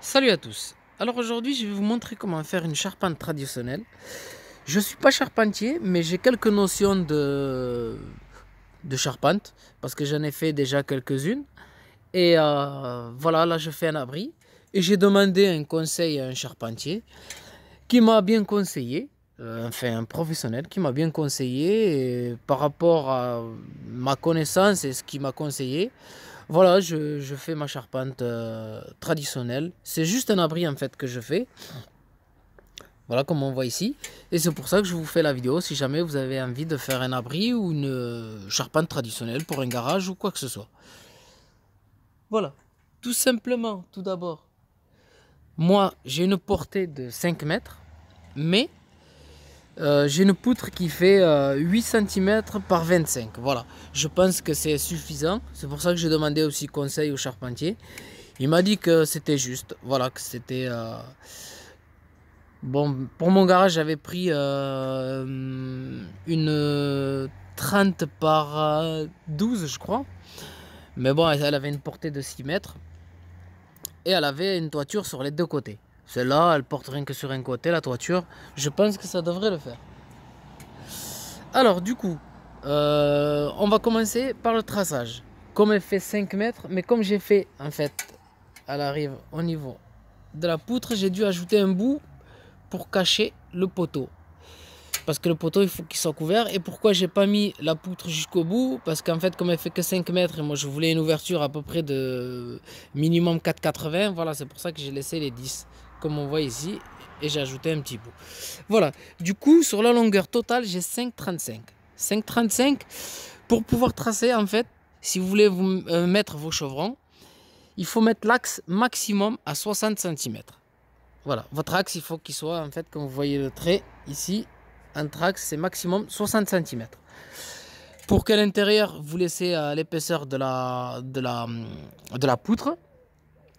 Salut à tous Alors aujourd'hui je vais vous montrer comment faire une charpente traditionnelle. Je ne suis pas charpentier mais j'ai quelques notions de, de charpente parce que j'en ai fait déjà quelques-unes. Et euh, voilà là je fais un abri et j'ai demandé un conseil à un charpentier qui m'a bien conseillé euh, enfin un professionnel qui m'a bien conseillé par rapport à ma connaissance et ce qu'il m'a conseillé. Voilà, je, fais ma charpente euh, traditionnelle. C'est juste un abri en fait que je fais. Voilà comme on voit ici. Et c'est pour ça que je vous fais la vidéo si jamais vous avez envie de faire un abri ou une charpente traditionnelle pour un garage ou quoi que ce soit. Voilà. Tout simplement, tout d'abord. Moi, j'ai une portée de 5 mètres, mais euh, j'ai une poutre qui fait 8 euh, cm par 25. Voilà, je pense que c'est suffisant. C'est pour ça que j'ai demandé aussi conseil au charpentier. Il m'a dit que c'était juste. Voilà, que c'était... Euh, bon, pour mon garage, j'avais pris une 30 par 12, je crois. Mais bon, elle avait une portée de 6 mètres. Et elle avait une toiture sur les deux côtés. Celle-là, elle porte rien que sur un côté, la toiture. Je pense que ça devrait le faire. Alors, du coup, euh, on va commencer par le traçage. Comme elle fait 5 mètres, mais comme j'ai fait, en fait, à rive au niveau de la poutre, j'ai dû ajouter un bout pour cacher le poteau. Parce que le poteau, il faut qu'il soit couvert. Et pourquoi j'ai pas mis la poutre jusqu'au bout Parce qu'en fait, comme elle fait que 5 mètres, et moi je voulais une ouverture à peu près de minimum 4,80, voilà, c'est pour ça que j'ai laissé les 10 comme on voit ici, et j'ai ajouté un petit bout. Voilà, du coup, sur la longueur totale, j'ai 5,35. 5,35 pour pouvoir tracer, en fait, si vous voulez vous euh, mettre vos chevrons, il faut mettre l'axe maximum à 60 cm. Voilà, votre axe, il faut qu'il soit, en fait, comme vous voyez le trait ici, un axe, c'est maximum 60 cm. Pour qu'à l'intérieur, vous laissez l'épaisseur de la, de, la, de la poutre,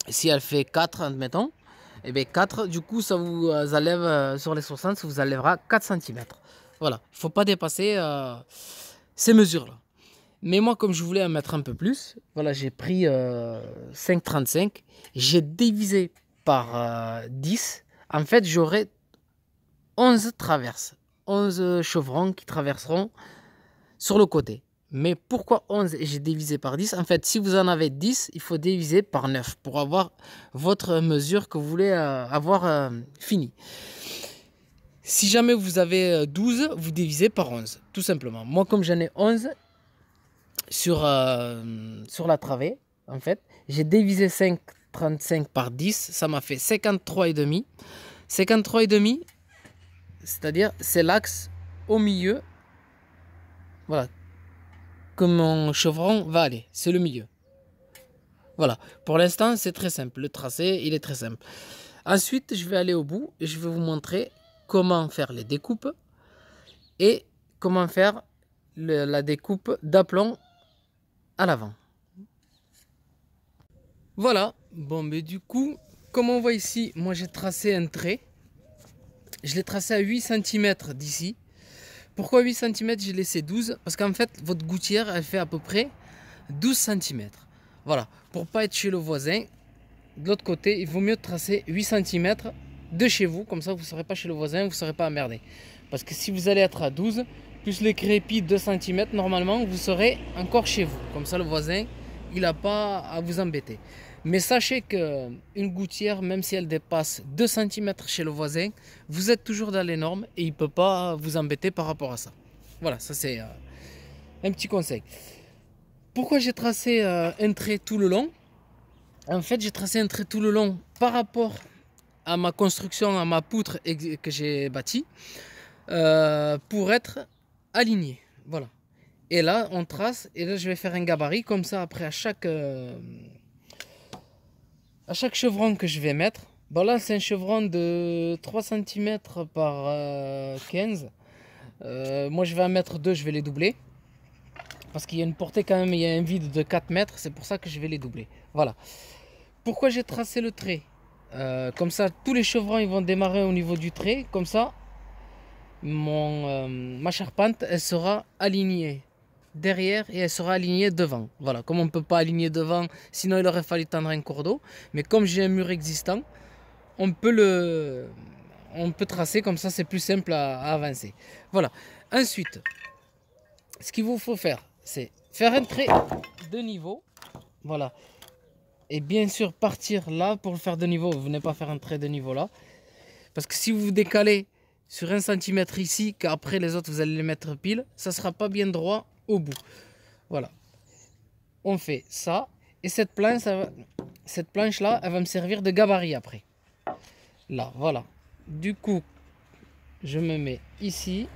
si elle fait 4, admettons, 4, eh ben, du coup, ça vous euh, enlève euh, sur les 60, ça vous enlèvera 4 cm. Voilà, il ne faut pas dépasser euh, ces mesures-là. Mais moi, comme je voulais en mettre un peu plus, voilà, j'ai pris 5,35, j'ai divisé par 10. En fait, j'aurai 11 traverses, 11 chevrons qui traverseront sur le côté. Mais pourquoi 11 et j'ai divisé par 10 En fait, si vous en avez 10, il faut diviser par 9 pour avoir votre mesure que vous voulez euh, avoir euh, finie. Si jamais vous avez 12, euh, vous divisez par 11, tout simplement. Moi, comme j'en ai 11 sur, sur la travée, en fait, j'ai divisé 5, 35 par 10, ça m'a fait 53,5. 53,5, c'est-à-dire c'est l'axe au milieu. Voilà, mon chevron va aller. C'est le milieu. Voilà. Pour l'instant, c'est très simple. Le tracé, il est très simple. Ensuite, je vais aller au bout et je vais vous montrer comment faire les découpes et comment faire la découpe d'aplomb à l'avant. Voilà. Bon, mais du coup, comme on voit ici, moi j'ai tracé un trait. Je l'ai tracé à 8 cm d'ici. Pourquoi 8 cm J'ai laissé 12 Parce qu'en fait, votre gouttière, elle fait à peu près 12 cm. Voilà, pour pas être chez le voisin, de l'autre côté, il vaut mieux tracer 8 cm de chez vous, comme ça vous ne serez pas chez le voisin, vous ne serez pas emmerdé. Parce que si vous allez être à 12, plus les crépits 2 cm, normalement, vous serez encore chez vous. Comme ça, le voisin, il n'a pas à vous embêter. Mais sachez qu'une gouttière, même si elle dépasse 2 cm chez le voisin, vous êtes toujours dans les normes et il ne peut pas vous embêter par rapport à ça. Voilà, ça c'est euh, un petit conseil. Pourquoi j'ai tracé euh, un trait tout le long En fait, j'ai tracé un trait tout le long par rapport à ma construction, à ma poutre que j'ai bâtie, euh, pour être aligné. Voilà. Et là, on trace, et là, je vais faire un gabarit, comme ça, après, à chaque à chaque chevron que je vais mettre, là c'est un chevron de 3 cm par 15. Euh, euh, moi je vais en mettre 2, je vais les doubler. Parce qu'il y a une portée quand même, il y a un vide de 4 mètres, c'est pour ça que je vais les doubler. Voilà. Pourquoi j'ai tracé le trait euh, Comme ça tous les chevrons ils vont démarrer au niveau du trait, comme ça mon, ma charpente elle sera alignée derrière et elle sera alignée devant. Voilà, comme on ne peut pas aligner devant, sinon il aurait fallu tendre un cours d'eau. Mais comme j'ai un mur existant, on peut le, on peut tracer comme ça, c'est plus simple à, avancer. Voilà. Ensuite, ce qu'il vous faut faire, c'est faire un trait de niveau. Voilà. Et bien sûr, partir là pour le faire de niveau. Vous venez pas faire un trait de niveau là. Parce que si vous vous décalez sur un centimètre ici, qu'après les autres vous allez les mettre pile, ça sera pas bien droit bout. Voilà. On fait ça. Et cette planche, cette planche là, elle va me servir de gabarit après. Là, voilà. Du coup, je me mets ici,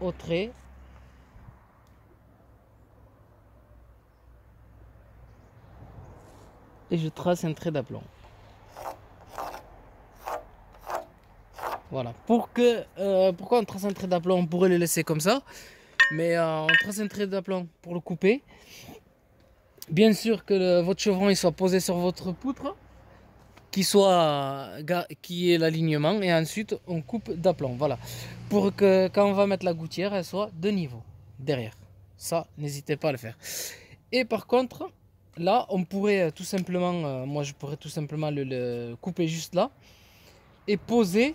au trait. Et je trace un trait d'aplomb. Voilà. Pour que, euh, pourquoi on trace un trait d'aplomb On pourrait le laisser comme ça mais euh, on trace un trait d'aplomb pour le couper. Bien sûr que votre chevron il soit posé sur votre poutre, qui soit qui est l'alignement, et ensuite on coupe d'aplomb. Voilà, pour que quand on va mettre la gouttière, elle soit de niveau derrière. Ça, n'hésitez pas à le faire. Et par contre, là, on pourrait euh, tout simplement, euh, moi je pourrais tout simplement le couper juste là et poser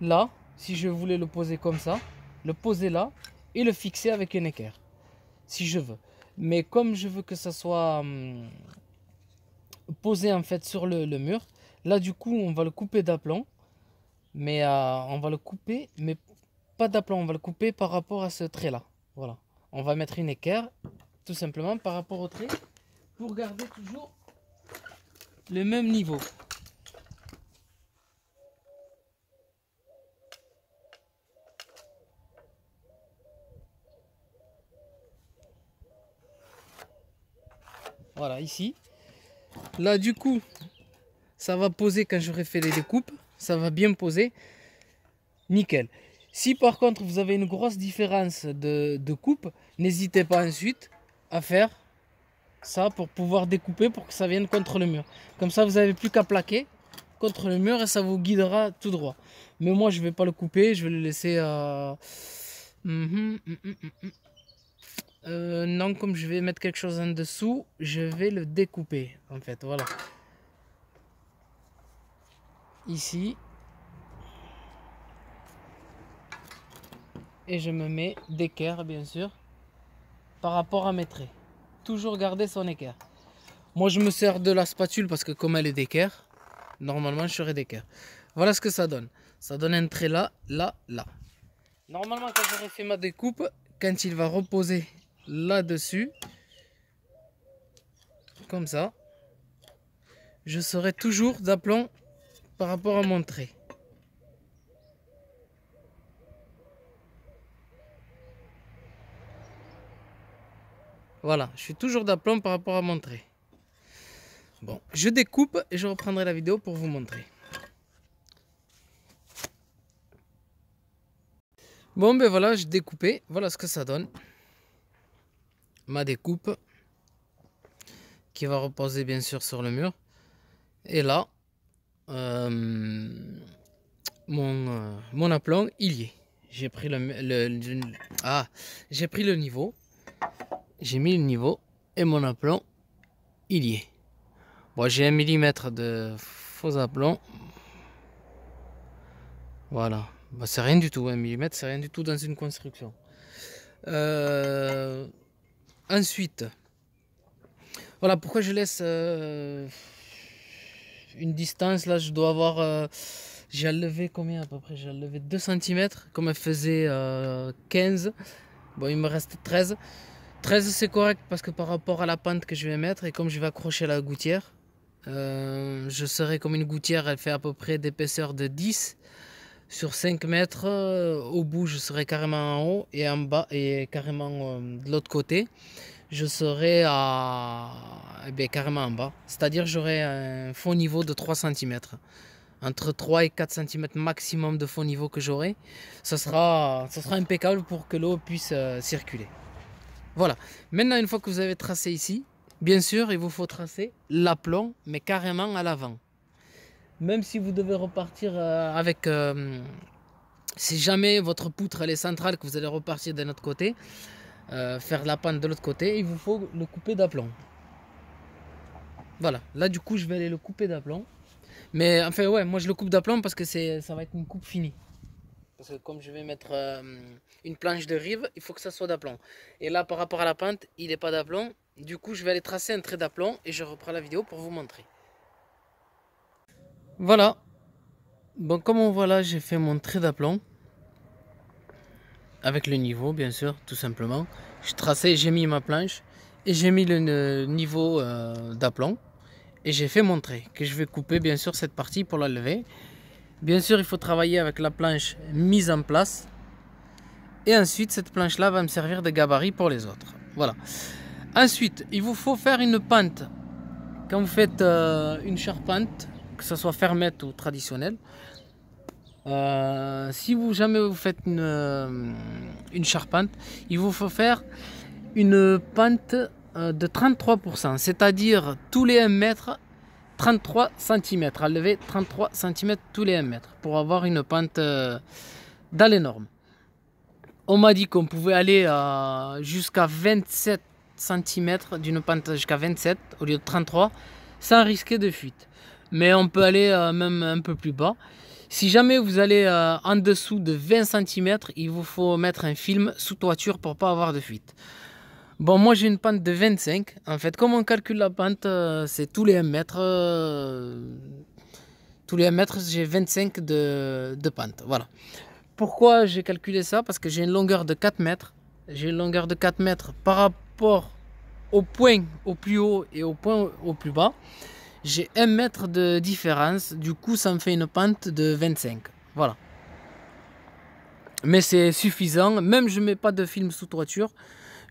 là, si je voulais le poser comme ça, le poser là et le fixer avec une équerre, si je veux. Mais comme je veux que ça soit hum, posé en fait sur le, mur, là du coup on va le couper d'aplomb, mais euh, on va le couper, mais pas d'aplomb, on va le couper par rapport à ce trait là. Voilà, on va mettre une équerre tout simplement par rapport au trait pour garder toujours le même niveau. Voilà, ici. Là, du coup, ça va poser quand j'aurai fait les découpes. Ça va bien poser. Nickel. Si par contre, vous avez une grosse différence de, coupe, n'hésitez pas ensuite à faire ça pour pouvoir découper pour que ça vienne contre le mur. Comme ça, vous n'avez plus qu'à plaquer contre le mur et ça vous guidera tout droit. Mais moi, je ne vais pas le couper, je vais le laisser... à... Mhm, mhm, mhm, euh, non, comme je vais mettre quelque chose en dessous, je vais le découper, en fait, voilà. Ici. Et je me mets d'équerre, bien sûr, par rapport à mes traits. Toujours garder son équerre. Moi, je me sers de la spatule parce que comme elle est d'équerre, normalement, je serai d'équerre. Voilà ce que ça donne. Ça donne un trait là, là, là. Normalement, quand j'aurai fait ma découpe, quand il va reposer là-dessus, comme ça, je serai toujours d'aplomb par rapport à mon trait. Voilà, je suis toujours d'aplomb par rapport à mon trait. Bon, je découpe et je reprendrai la vidéo pour vous montrer. Bon, ben voilà, j'ai découpé. Voilà ce que ça donne ma découpe qui va reposer bien sûr sur le mur. Et là, euh, mon, euh, mon aplomb, il y est. J'ai pris le, ah, j'ai pris le niveau, j'ai mis le niveau et mon aplomb, il y est. Bon, j'ai un millimètre de faux aplomb. Voilà, bah, c'est rien du tout, un millimètre, c'est rien du tout dans une construction. Euh, Ensuite, voilà pourquoi je laisse euh, une distance. Là, je dois avoir. Euh, j'ai levé combien à peu près J'ai levé 2 cm, comme elle faisait 15. Euh, bon, il me reste 13. 13, c'est correct parce que par rapport à la pente que je vais mettre et comme je vais accrocher la gouttière, je serai comme une gouttière, elle fait à peu près d'épaisseur de 10 sur 5 mètres. Euh, au bout, je serai carrément en haut et en bas et carrément euh, de l'autre côté, je serai à, eh carrément en bas. C'est-à-dire, j'aurai un faux niveau de 3 cm. Entre 3 et 4 cm maximum de faux niveau que j'aurai. Ce sera, sera impeccable pour que l'eau puisse euh, circuler. Voilà. Maintenant, une fois que vous avez tracé ici, bien sûr, il vous faut tracer l'aplomb, mais carrément à l'avant même si vous devez repartir euh, avec... Euh, si jamais votre poutre elle est centrale, que vous allez repartir d'un autre côté, euh, faire la pente de l'autre côté, il vous faut le couper d'aplomb. Voilà, là du coup je vais aller le couper d'aplomb. Mais enfin ouais, moi je le coupe d'aplomb parce que ça va être une coupe finie. Parce que comme je vais mettre une planche de rive, il faut que ça soit d'aplomb. Et là par rapport à la pente, il n'est pas d'aplomb. Du coup je vais aller tracer un trait d'aplomb et je reprends la vidéo pour vous montrer. Voilà. Bon, comme on voit là, j'ai fait mon trait d'aplomb. Avec le niveau, bien sûr, tout simplement. Je tracé j'ai mis ma planche. Et j'ai mis le niveau euh, d'aplomb. Et j'ai fait mon trait. Que je vais couper, bien sûr, cette partie pour la lever. Bien sûr, il faut travailler avec la planche mise en place. Et ensuite, cette planche-là va me servir de gabarit pour les autres. Voilà. Ensuite, il vous faut faire une pente. Quand vous faites euh, une charpente, que ce soit fermette ou traditionnelle. Euh, si vous jamais vous faites une, euh, une charpente, il vous faut faire une pente euh, de 33%, c'est-à-dire tous les 1 mètre 33 cm, à lever 33 cm tous les 1 mètre pour avoir une pente dans les normes. On m'a dit qu'on pouvait aller jusqu'à 27 cm, d'une pente jusqu'à 27 au lieu de 33, sans risquer de fuite mais on peut aller euh, même un peu plus bas. Si jamais vous allez euh, en dessous de 20 cm, il vous faut mettre un film sous toiture pour pas avoir de fuite. Bon, moi j'ai une pente de 25. En fait, comment on calcule la pente euh, C'est tous les 1 mètre. tous les 1 mètre, j'ai 25 de, de pente. Voilà. Pourquoi j'ai calculé ça Parce que j'ai une longueur de 4 mètres. J'ai une longueur de 4 mètres par rapport au point au plus haut et au point au plus bas j'ai 1 mètre de différence, du coup ça me fait une pente de 25. Voilà. Mais c'est suffisant, même je ne mets pas de film sous toiture,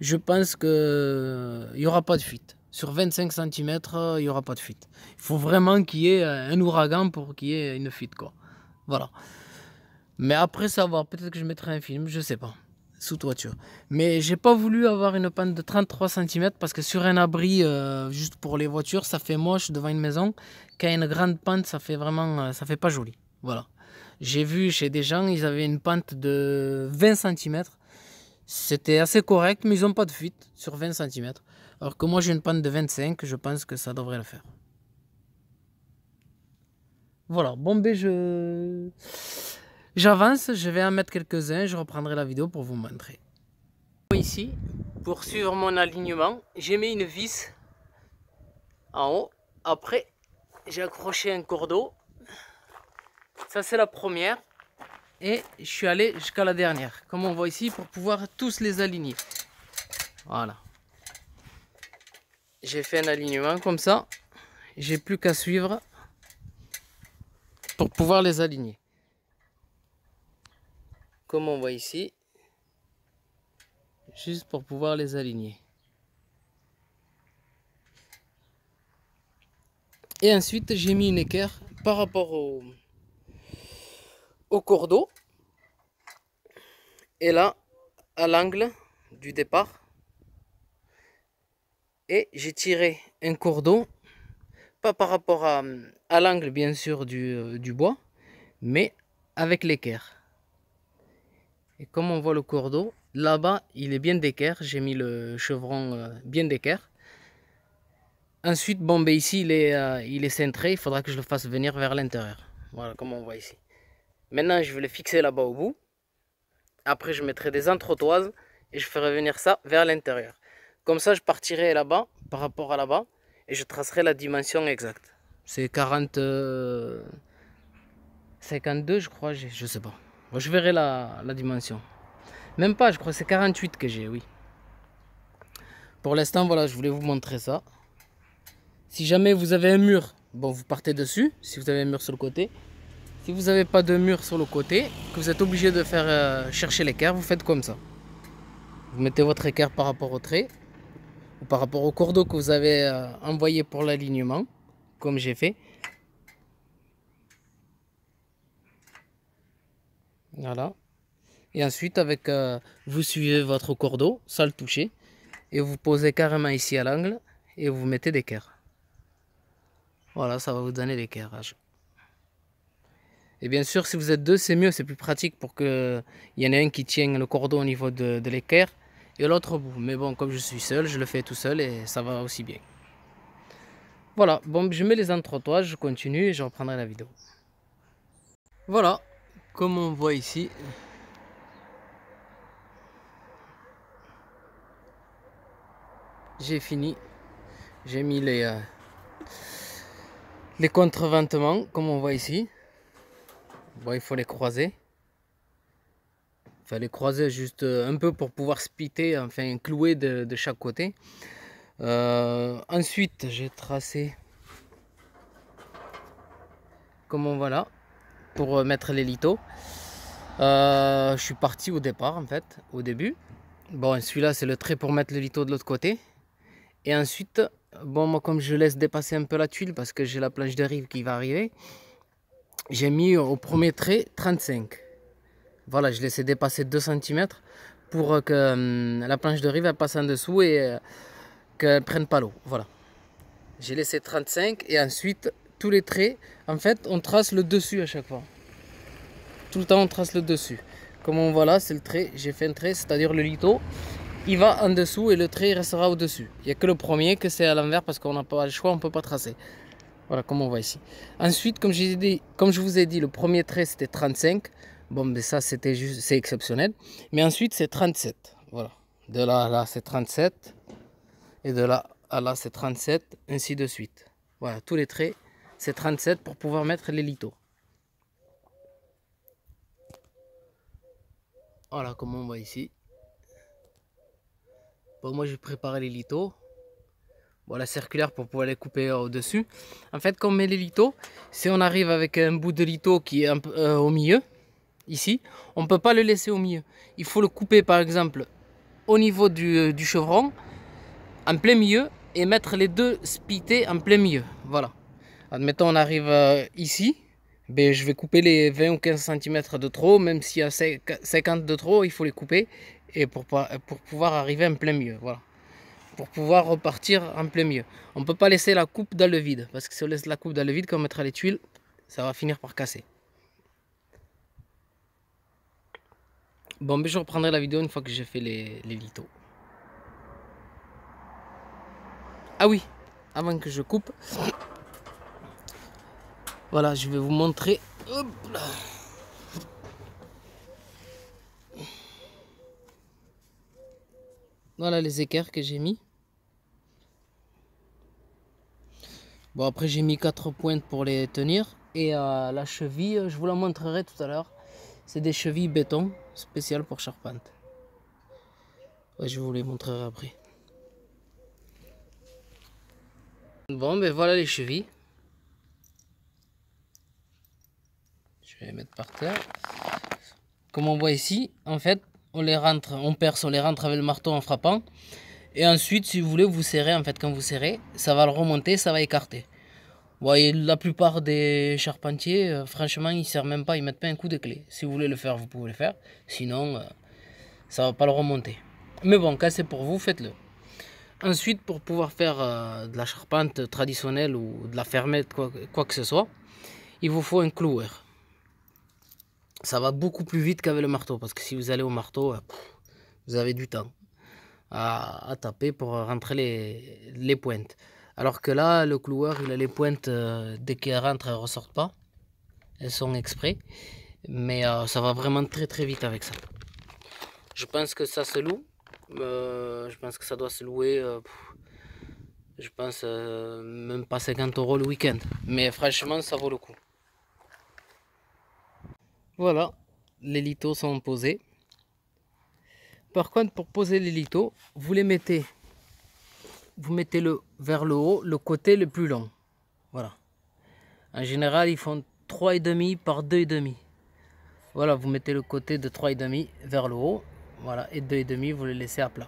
je pense qu'il n'y euh, aura pas de fuite. Sur 25 cm, il n'y aura pas de fuite. Il faut vraiment qu'il y ait euh, un ouragan pour qu'il y ait une fuite. Quoi. Voilà. Mais après savoir, peut-être que je mettrai un film, je ne sais pas sous toiture. Mais j'ai pas voulu avoir une pente de 33 cm parce que sur un abri euh, juste pour les voitures, ça fait moche devant une maison. Quand une grande pente, ça fait vraiment euh, ça fait pas joli. Voilà. J'ai vu chez des gens, ils avaient une pente de 20 cm. C'était assez correct, mais ils n'ont pas de fuite sur 20 cm. Alors que moi j'ai une pente de 25, je pense que ça devrait le faire. Voilà, Bombay, ben, je... J'avance, je vais en mettre quelques-uns, je reprendrai la vidéo pour vous montrer. Ici, pour suivre mon alignement, j'ai mis une vis en haut. Après, j'ai accroché un cordeau. Ça, c'est la première. Et je suis allé jusqu'à la dernière, comme on voit ici, pour pouvoir tous les aligner. Voilà. J'ai fait un alignement comme ça. J'ai plus qu'à suivre pour pouvoir les aligner comme on voit ici, juste pour pouvoir les aligner. Et ensuite, j'ai mis une équerre par rapport au, au cours Et là, à l'angle du départ. Et j'ai tiré un cordeau pas par rapport à, à l'angle bien sûr du, du bois, mais avec l'équerre. Et comme on voit le cours d'eau, là-bas, il est bien d'équerre. J'ai mis le chevron euh, bien d'équerre. Ensuite, bon, ben, ici, il est, euh, il est centré. Il faudra que je le fasse venir vers l'intérieur. Voilà, comme on voit ici. Maintenant, je vais le fixer là-bas au bout. Après, je mettrai des entretoises et je ferai venir ça vers l'intérieur. Comme ça, je partirai là-bas par rapport à là-bas et je tracerai la dimension exacte. C'est 40... 52, euh, je crois, je sais pas. Je verrai la, dimension. Même pas, je crois que c'est 48 que j'ai, oui. Pour l'instant, voilà, je voulais vous montrer ça. Si jamais vous avez un mur, bon, vous partez dessus, si vous avez un mur sur le côté. Si vous n'avez pas de mur sur le côté, que vous êtes obligé de faire euh, chercher l'équerre, vous faites comme ça. Vous mettez votre équerre par rapport au trait, ou par rapport au cordeau que vous avez euh, envoyé pour l'alignement, comme j'ai fait. Voilà. Et ensuite, avec, euh, vous suivez votre cordeau sans le toucher. Et vous posez carrément ici à l'angle et vous mettez d'équerre. Voilà, ça va vous donner l'équerrage. Et bien sûr, si vous êtes deux, c'est mieux, c'est plus pratique pour qu'il y en ait un qui tienne le cordeau au niveau de, l'équerre et l'autre bout. Mais bon, comme je suis seul, je le fais tout seul et ça va aussi bien. Voilà, bon, je mets les entretoises, je continue et je reprendrai la vidéo. Voilà, comme on voit ici j'ai fini j'ai mis les euh, les contreventements comme on voit ici il faut les croiser faut les croiser juste euh, un peu pour pouvoir spiter enfin clouer de, de chaque côté euh, ensuite j'ai tracé comme on voit là pour euh, mettre les litos. Euh, je suis parti au départ en fait, au début. Bon, celui-là c'est le trait pour mettre le lito de l'autre côté. Et ensuite, bon moi comme je laisse dépasser un peu la tuile parce que j'ai la planche de rive qui va arriver, j'ai mis au premier trait 35. Voilà, je laissais dépasser 2 cm pour euh, que hum, la planche de rive passe en dessous et qu'elle prenne pas l'eau. Voilà. J'ai laissé 35 et ensuite tous les traits, en fait, on trace le dessus à chaque fois. Tout le temps, on trace le dessus. Comme on voit là, c'est le trait. J'ai fait un trait, c'est-à-dire le lito. Il va en dessous et le trait restera au-dessus. Il n'y a que le premier que c'est à l'envers parce qu'on n'a pas le choix, on ne peut pas tracer. Voilà, comme on voit ici. Ensuite, comme, comme je vous ai dit, le premier trait, c'était 35. Bon, mais ben ça, c'était juste, c'est exceptionnel. Mais ensuite, c'est 37. Voilà. De là à là, c'est 37. Et de là à là, c'est 37. Ainsi de suite. Voilà, tous les traits c'est 37 pour pouvoir mettre les litos. Voilà comment on va ici. Bon, moi j'ai préparé les litos. Voilà, circulaire pour pouvoir les couper euh, au-dessus. En fait, quand on met les litos, si on arrive avec un bout de lito qui est euh, au milieu, ici, on ne peut pas le laisser au milieu. Il faut le couper par exemple au niveau du, euh, chevron, en plein milieu, et mettre les deux spités en plein milieu. Voilà. Admettons, on arrive euh, ici, ben, je vais couper les 20 ou 15 cm de trop, même s'il y a 50 de trop, il faut les couper et pour, pour pouvoir arriver en plein mieux. Voilà. Pour pouvoir repartir en plein mieux. On ne peut pas laisser la coupe dans le vide, parce que si on laisse la coupe dans le vide, quand on mettra les tuiles, ça va finir par casser. Bon, ben, je reprendrai la vidéo une fois que j'ai fait les, les litos. Ah oui, avant que je coupe... Voilà, je vais vous montrer. Voilà les équerres que j'ai mis. Bon, après, j'ai mis quatre pointes pour les tenir. Et euh, la cheville, je vous la montrerai tout à l'heure. C'est des chevilles béton spéciales pour charpente. je vous les montrerai après. Bon, ben voilà les chevilles. Comme on voit ici, en fait, on les rentre, on perce, on les rentre avec le marteau en frappant. Et ensuite, si vous voulez, vous serrez, en fait, quand vous serrez, ça va le remonter, ça va écarter. Vous voyez, la plupart des charpentiers, euh, franchement, ils ne même pas, ils mettent pas un coup de clé. Si vous voulez le faire, vous pouvez le faire. Sinon, euh, ça va pas le remonter. Mais bon, quand c'est pour vous, faites-le. Ensuite, pour pouvoir faire euh, de la charpente traditionnelle ou de la fermette, quoi, que ce soit, il vous faut un cloueur ça va beaucoup plus vite qu'avec le marteau. Parce que si vous allez au marteau, euh, vous avez du temps à, taper pour rentrer les, pointes. Alors que là, le cloueur, il a les pointes, euh, dès qu'elles rentrent, elles ne ressortent pas. Elles sont exprès. Mais euh, ça va vraiment très très vite avec ça. Je pense que ça se loue. je pense que ça doit se louer. je pense même pas 50 euros le week-end. Mais franchement, ça vaut le coup. Voilà, les lithos sont posés. Par contre, pour poser les lithos, vous les mettez, vous mettez le vers le haut, le côté le plus long. Voilà. En général, ils font 3,5 par 2,5. Voilà, vous mettez le côté de 3,5 vers le haut. Voilà, et 2,5, vous les laissez à plat.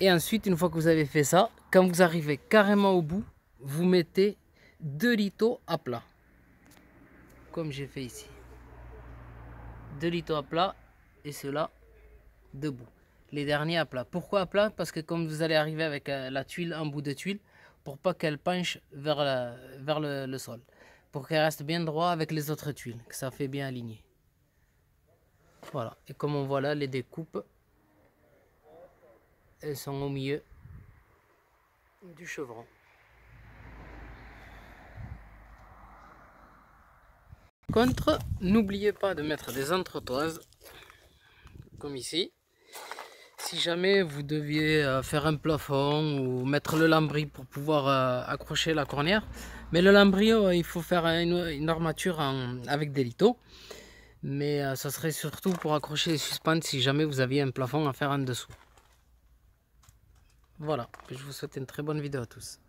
Et ensuite, une fois que vous avez fait ça, quand vous arrivez carrément au bout, vous mettez deux lithos à plat. Comme j'ai fait ici deux lits à plat et ceux-là debout. Les derniers à plat. Pourquoi à plat Parce que comme vous allez arriver avec euh, la tuile, en bout de tuile, pour pas qu'elle penche vers, vers le, sol. Pour qu'elle reste bien droit avec les autres tuiles, que ça fait bien aligné. Voilà, et comme on voit là, les découpes, elles sont au milieu du chevron. contre, n'oubliez pas de mettre des entretoises, comme ici. Si jamais vous deviez euh, faire un plafond ou mettre le lambris pour pouvoir euh, accrocher la cornière, mais le lambris, euh, il faut faire une, armature avec des litos. Mais ce serait surtout pour accrocher les suspentes si jamais vous aviez un plafond à faire en dessous. Voilà, je vous souhaite une très bonne vidéo à tous.